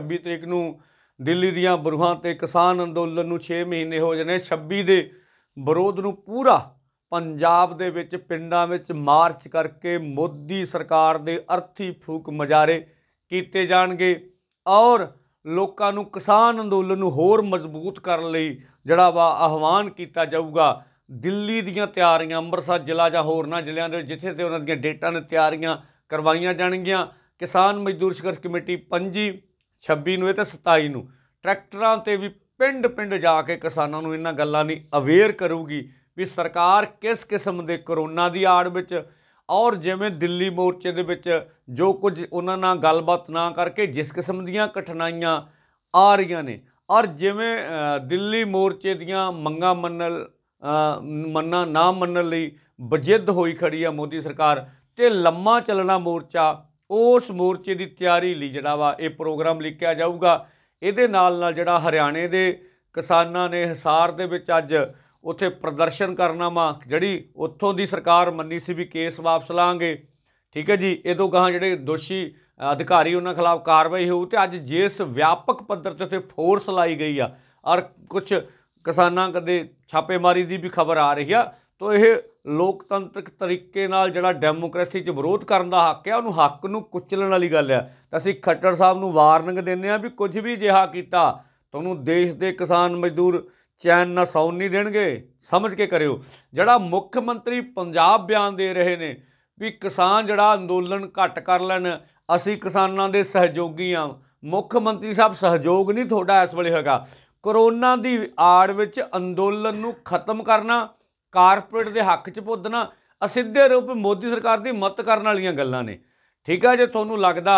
26 ਤਰੀਕ ਨੂੰ ਦਿੱਲੀ ਦੀਆਂ ਬਰੂਹਾਂ ਤੇ ਕਿਸਾਨ ਅੰਦੋਲਨ ਨੂੰ 6 ਮਹੀਨੇ ਹੋ ਜਨੇ 26 ਦੇ ਵਿਰੋਧ ਨੂੰ ਪੂਰਾ ਪੰਜਾਬ ਦੇ ਵਿੱਚ ਪਿੰਡਾਂ ਵਿੱਚ ਮਾਰਚ ਕਰਕੇ ਮੋਦੀ ਸਰਕਾਰ ਦੇ ਅਰਥੀ ਫੂਕ ਮਜਾਰੇ ਕੀਤੇ ਜਾਣਗੇ ਔਰ ਲੋਕਾਂ ਨੂੰ ਕਿਸਾਨ ਅੰਦੋਲਨ ਨੂੰ ਹੋਰ ਮਜ਼ਬੂਤ ਕਰਨ ਲਈ ਜਿਹੜਾ ਵਾ ਆਹਵਾਨ ਕੀਤਾ ਜਾਊਗਾ ਦਿੱਲੀ ਦੀਆਂ ਤਿਆਰੀਆਂ ਅੰਮ੍ਰਿਤਸਰ ਜ਼ਿਲ੍ਹਾ ਜਾਂ ਹੋਰਨਾਂ ਜ਼ਿਲ੍ਹਿਆਂ ਦੇ ਜਿੱਥੇ ਤੇ ਉਹਨਾਂ ਦੀਆਂ ਡੇਟਾਂ ਨੇ ਤਿਆਰੀਆਂ ਕਰਵਾਈਆਂ ਜਾਣਗੀਆਂ ਕਿਸਾਨ ਮਜ਼ਦੂਰ ਸੰਘਰਸ਼ ਕਮੇਟੀ ਪੰਜੀ 26 ਨੂੰ ਇਹ ਤੇ 27 ਨੂੰ ਟਰੈਕਟਰਾਂ ਤੇ ਵੀ ਪਿੰਡ ਪਿੰਡ ਜਾ ਕੇ ਕਿਸਾਨਾਂ ਨੂੰ ਇਹਨਾਂ ਗੱਲਾਂ ਦੀ ਅਵੇਅਰ ਕਰੂਗੀ ਵੀ ਸਰਕਾਰ ਕਿਸ ਕਿਸਮ ਦੇ ਕਰੋਨਾ ਦੀ ਆੜ ਵਿੱਚ ਔਰ ਜਿਵੇਂ ਦਿੱਲੀ ਮੋਰਚੇ ਦੇ ਵਿੱਚ ਜੋ ਕੁਝ ਉਹਨਾਂ ਨਾਲ ਗੱਲਬਾਤ ਨਾ ਕਰਕੇ ਜਿਸ ਕਿਸਮ ਦੀਆਂ ਕਠਿਨਾਈਆਂ ਆ ਰਹੀਆਂ ਨੇ ਔਰ ਜਿਵੇਂ ਦਿੱਲੀ ਮੋਰਚੇ ਦੀਆਂ ਮੰਗਾਂ ਮੰਨਲ ਮੰਨਾ ਨਾ ਮੰਨਣ ਲਈ ਬਜਿੱਦ ਹੋਈ ਖੜੀ ਆ ਮੋਦੀ ਸਰਕਾਰ ਤੇ ਲੰਮਾ ਚੱਲਣਾ ਮੋਰਚਾ ਉਸ ਮੋਰਚੇ ਦੀ ਤਿਆਰੀ ਲਈ ਜਿਹੜਾ ਵਾ ਇਹ ਪ੍ਰੋਗਰਾਮ ਲਿਖਿਆ ਜਾਊਗਾ ਇਹਦੇ ਨਾਲ ਨਾਲ ਜਿਹੜਾ ਹਰਿਆਣੇ ਦੇ ਕਿਸਾਨਾਂ ਨੇ ਹਿਸਾਰ ਦੇ ਵਿੱਚ ਅੱਜ ਉੱਥੇ ਪ੍ਰਦਰਸ਼ਨ ਕਰਨਾ ਵਾ ਜਿਹੜੀ ਉੱਥੋਂ ਦੀ ਸਰਕਾਰ ਮੰਨੀ ਸੀ ਵੀ ਕੇਸ ਵਾਪਸ ਲਾਂਗੇ ਠੀਕ ਹੈ ਜੀ ਇਹ ਤੋਂ ਗਾਂ ਜਿਹੜੇ ਦੋਸ਼ੀ ਅਧਿਕਾਰੀ ਉਹਨਾਂ ਖਿਲਾਫ ਕਾਰਵਾਈ ਹੋਊ ਤੇ ਅੱਜ ਜਿਸ ਵਿਆਪਕ ਪੱਧਰ ਤੇ ਉੱਥੇ ਫੋਰਸ ਲਾਈ ਗਈ ਆ ਔਰ ਕੁਝ ਕਿਸਾਨਾਂ ਕਦੇ ਛਾਪੇਮਾਰੀ ਦੀ ਵੀ ਖਬਰ ਆ ਰਹੀ ਆ ਤੋ ਇਹ ਲੋਕਤੰਤਰਕ ਤਰੀਕੇ ਨਾਲ ਜਿਹੜਾ ਡੈਮੋਕ੍ਰੇਸੀ 'ਚ ਵਿਰੋਧ ਕਰਨ ਦਾ ਹੱਕ ਹੈ ਉਹਨੂੰ ਹੱਕ ਨੂੰ ਕੁਚਲਣ ਵਾਲੀ ਗੱਲ ਹੈ ਤਾਂ ਅਸੀਂ ਖੱਟਰ ਸਾਹਿਬ ਨੂੰ ਵਾਰਨਿੰਗ ਦਿੰਦੇ ਆ ਵੀ ਕੁਝ ਵੀ ਜਿਹਾ ਕੀਤਾ ਤੁਹਾਨੂੰ ਦੇਸ਼ ਦੇ ਕਿਸਾਨ ਮਜ਼ਦੂਰ ਚੈਨ ਨਾ ਸੌਣ ਨਹੀਂ ਦੇਣਗੇ ਸਮਝ ਕੇ ਕਰਿਓ ਜਿਹੜਾ ਮੁੱਖ ਮੰਤਰੀ ਪੰਜਾਬ ਬਿਆਨ ਦੇ ਰਹੇ ਨੇ ਵੀ ਕਿਸਾਨ ਜਿਹੜਾ ਅੰਦੋਲਨ ਘਟ ਕਰ ਲੈਣ ਅਸੀਂ ਕਿਸਾਨਾਂ ਦੇ ਸਹਿਯੋਗੀ ਆ ਮੁੱਖ ਮੰਤਰੀ ਸਾਹਿਬ ਸਹਿਯੋਗ ਨਹੀਂ ਤੁਹਾਡਾ ਇਸ ਵੇਲੇ ਹੈਗਾ ਕਰੋਨਾ ਦੀ ਆੜ ਵਿੱਚ ਅੰਦੋਲਨ ਨੂੰ ਖਤਮ ਕਰਨਾ ਕਾਰਪੋਰੇਟ ਦੇ ਹੱਕ 'ਚ ਪੁੱਦਣਾ ਅਸਿੱਧੇ ਰੂਪ ਮੋਦੀ ਸਰਕਾਰ ਦੀ ਮਤ ਕਰਨ ਵਾਲੀਆਂ ਗੱਲਾਂ ਨੇ ਠੀਕ ਆ ਜੇ ਤੁਹਾਨੂੰ ਲੱਗਦਾ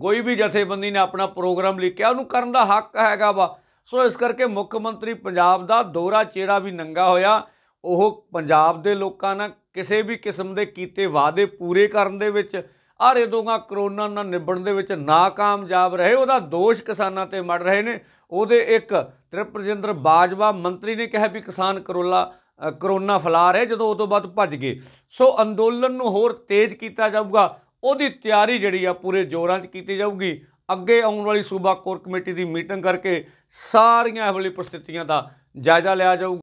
ਕੋਈ ਵੀ ਜਥੇਬੰਦੀ ਨੇ ਆਪਣਾ ਪ੍ਰੋਗਰਾਮ ਲਿਖਿਆ ਉਹਨੂੰ ਕਰਨ ਦਾ ਹੱਕ ਹੈਗਾ ਵਾ ਸੋ ਇਸ ਕਰਕੇ ਮੁੱਖ ਮੰਤਰੀ ਪੰਜਾਬ ਦਾ ਦੋਰਾ ਚੇੜਾ ਵੀ ਨੰਗਾ ਹੋਇਆ ਉਹ ਪੰਜਾਬ ਦੇ ਲੋਕਾਂ ਨਾਲ ਕਿਸੇ ਵੀ ਕਿਸਮ ਦੇ ਕੀਤੇ ਵਾਅਦੇ ਪੂਰੇ ਕਰਨ ਦੇ ਵਿੱਚ ਆ ਦੋਗਾ ਕਰੋਨਾ ਨਾਲ ਨਿਬੜਨ ਦੇ ਵਿੱਚ ناکਾਮਯਾਬ ਰਹੇ ਉਹਦਾ ਦੋਸ਼ ਕਿਸਾਨਾਂ ਤੇ ਮੜ ਰਹੇ ਨੇ ਉਹਦੇ ਇੱਕ ਤ੍ਰਿਪਰਜਿੰਦਰ ਬਾਜਵਾ ਮੰਤਰੀ ਨੇ ਕਿਹਾ ਵੀ ਕਿਸਾਨ ਕਰੋਲਾ ਕਰੋਨਾ ਫਲਾ ਰਿਹਾ ਜਦੋਂ ਉਹ ਤੋਂ ਬਾਅਦ ਭੱਜ ਗਏ ਸੋ ਅੰਦੋਲਨ ਨੂੰ ਹੋਰ ਤੇਜ਼ ਕੀਤਾ ਜਾਊਗਾ ਉਹਦੀ ਤਿਆਰੀ ਜਿਹੜੀ ਆ ਪੂਰੇ ਜ਼ੋਰਾਂ 'ਚ ਕੀਤੀ ਜਾਊਗੀ ਅੱਗੇ ਆਉਣ ਵਾਲੀ ਸੂਬਾ ਕੋਰ ਕਮੇਟੀ ਦੀ ਮੀਟਿੰਗ ਕਰਕੇ ਸਾਰੀਆਂ ਇਹ ਵਾਲੀ ਪ੍ਰਸਥਿਤੀਆਂ ਦਾ ਜਾਇਜ਼ਾ ਲਿਆ ਜਾਊਗਾ